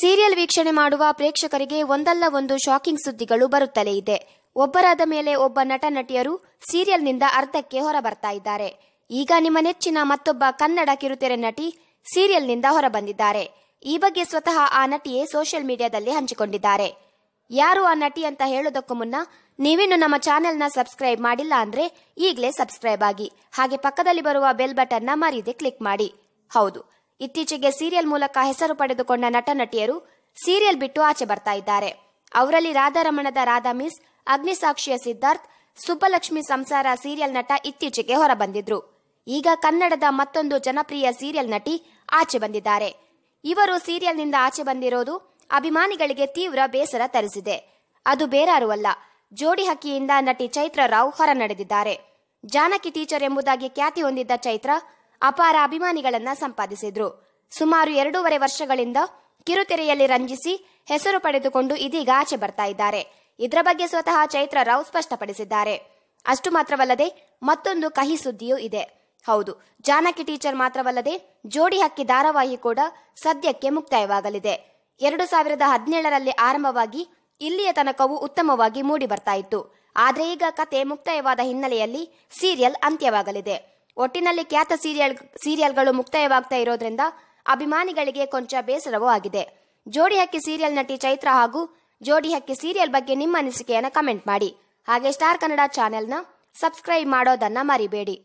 serial ವೀಕ್ಷಣೆ ಮಾಡುವ ಪ್ರೇಕ್ಷಕರಿಗೆ ಒಂದಲ್ಲ ಒಂದು ಶಾಕಿಂಗ್ ಸುದ್ದಿಗಳು ಬರುತ್ತಲೇ ಇದೆ ಒಬ್ಬರಾದ ಮೇಲೆ ಒಬ್ಬ ನಟ ನಟಿಯರು ಸೀರಿಯಲ್ನಿಂದ ಅರ್ಧಕ್ಕೆ ಹೊರಬರ್ತಾ ಇದ್ದಾರೆ ಈಗ ನಿಮ್ಮ ನೆಚ್ಚಿನ ಮತ್ತೊಬ್ಬ ಕನ್ನಡ ಕಿರುತೆರೆ ನಟಿ ಸೀರಿಯಲ್ನಿಂದ ಹೊರಬಂದಿದ್ದಾರೆ ಈ ಬಗ್ಗೆ ಸ್ವತಃ ಆ ನಟಿಯೇ ಸೋಷಿಯಲ್ ಮೀಡಿಯಾದಲ್ಲಿ ಹಂಚಿಕೊಂಡಿದ್ದಾರೆ ಯಾರು ಆ ನಟಿ ಅಂತ ಹೇಳೋದಕ್ಕೂ ಮುನ್ನ ನೀವಿನ್ನು ನಮ್ಮ ಚಾನೆಲ್ನ ಸಬ್ಸ್ಕ್ರೈಬ್ ಮಾಡಿಲ್ಲ ಅಂದ್ರೆ ಈಗಲೇ ಸಬ್ಸ್ಕ್ರೈಬ್ ಆಗಿ ಹಾಗೆ ಪಕ್ಕದಲ್ಲಿ ಬರುವ ಬೆಲ್ ಬಟನ್ನ ಮರೀದೆ ಕ್ಲಿಕ್ ಮಾಡಿ ಹೌದು ಇತ್ತೀಚೆಗೆ ಸೀರಿಯಲ್ ಮೂಲಕ ಹೆಸರು ಪಡೆದುಕೊಂಡ ನಟ ನಟಿಯರು ಸೀರಿಯಲ್ ಬಿಟ್ಟು ಆಚೆ ಬರ್ತಾ ಇದ್ದಾರೆ ಅವರಲ್ಲಿ ರಾಧಾರಮಣದ ರಾಧಾ ಮಿಸ್ ಅಗ್ನಿಸಾಕ್ಷಿಯ ಸಿದ್ಧಾರ್ಥ್ ಸುಬ್ಬಲಕ್ಷ್ಮಿ ಸಂಸಾರ ಸೀರಿಯಲ್ ನಟ ಇತ್ತೀಚೆಗೆ ಹೊರಬಂದಿದ್ರು ಈಗ ಕನ್ನಡದ ಮತ್ತೊಂದು ಜನಪ್ರಿಯ ಸೀರಿಯಲ್ ನಟಿ ಆಚೆ ಬಂದಿದ್ದಾರೆ ಇವರು ಸೀರಿಯಲ್ನಿಂದ ಆಚೆ ಬಂದಿರೋದು ಅಭಿಮಾನಿಗಳಿಗೆ ತೀವ್ರ ಬೇಸರ ತರಿಸಿದೆ ಅದು ಅಲ್ಲ ಜೋಡಿ ಹಕ್ಕಿಯಿಂದ ನಟಿ ಚೈತ್ರ ರಾವ್ ಹೊರ ನಡೆದಿದ್ದಾರೆ ಜಾನಕಿ ಟೀಚರ್ ಎಂಬುದಾಗಿ ಖ್ಯಾತಿ ಹೊಂದಿದ್ದ ಚೈತ್ರ ಅಪಾರ ಅಭಿಮಾನಿಗಳನ್ನ ಸಂಪಾದಿಸಿದ್ರು ಸುಮಾರು ಎರಡೂವರೆ ವರ್ಷಗಳಿಂದ ಕಿರುತೆರೆಯಲ್ಲಿ ರಂಜಿಸಿ ಹೆಸರು ಪಡೆದುಕೊಂಡು ಇದೀಗ ಆಚೆ ಬರ್ತಾ ಇದ್ದಾರೆ ಇದರ ಬಗ್ಗೆ ಸ್ವತಃ ಚೈತ್ರ ರಾವ್ ಸ್ಪಷ್ಟಪಡಿಸಿದ್ದಾರೆ ಅಷ್ಟು ಮಾತ್ರವಲ್ಲದೆ ಮತ್ತೊಂದು ಕಹಿ ಸುದ್ದಿಯೂ ಇದೆ ಹೌದು ಜಾನಕಿ ಟೀಚರ್ ಮಾತ್ರವಲ್ಲದೆ ಜೋಡಿ ಹಕ್ಕಿ ಧಾರಾವಾಹಿ ಕೂಡ ಸದ್ಯಕ್ಕೆ ಮುಕ್ತಾಯವಾಗಲಿದೆ ಎರಡು ಸಾವಿರದ ಹದಿನೇಳರಲ್ಲಿ ಆರಂಭವಾಗಿ ಇಲ್ಲಿಯ ತನಕವೂ ಉತ್ತಮವಾಗಿ ಮೂಡಿ ಬರ್ತಾ ಇತ್ತು ಆದರೆ ಈಗ ಕತೆ ಮುಕ್ತಾಯವಾದ ಹಿನ್ನೆಲೆಯಲ್ಲಿ ಸೀರಿಯಲ್ ಅಂತ್ಯವಾಗಲಿದೆ ಒಟ್ಟಿನಲ್ಲಿ ಖ್ಯಾತ ಸೀರಿಯಲ್ ಸೀರಿಯಲ್ಗಳು ಮುಕ್ತಾಯವಾಗ್ತಾ ಇರೋದ್ರಿಂದ ಅಭಿಮಾನಿಗಳಿಗೆ ಕೊಂಚ ಬೇಸರವೂ ಆಗಿದೆ ಜೋಡಿ ಹಕ್ಕಿ ಸೀರಿಯಲ್ ನಟಿ ಚೈತ್ರ ಹಾಗೂ ಜೋಡಿ ಹಕ್ಕಿ ಸೀರಿಯಲ್ ಬಗ್ಗೆ ನಿಮ್ಮ ಅನಿಸಿಕೆಯನ್ನು ಕಮೆಂಟ್ ಮಾಡಿ ಹಾಗೆ ಸ್ಟಾರ್ ಕನ್ನಡ ಚಾನೆಲ್ನ ಸಬ್ಸ್ಕ್ರೈಬ್ ಮಾಡೋದನ್ನ ಮರಿಬೇಡಿ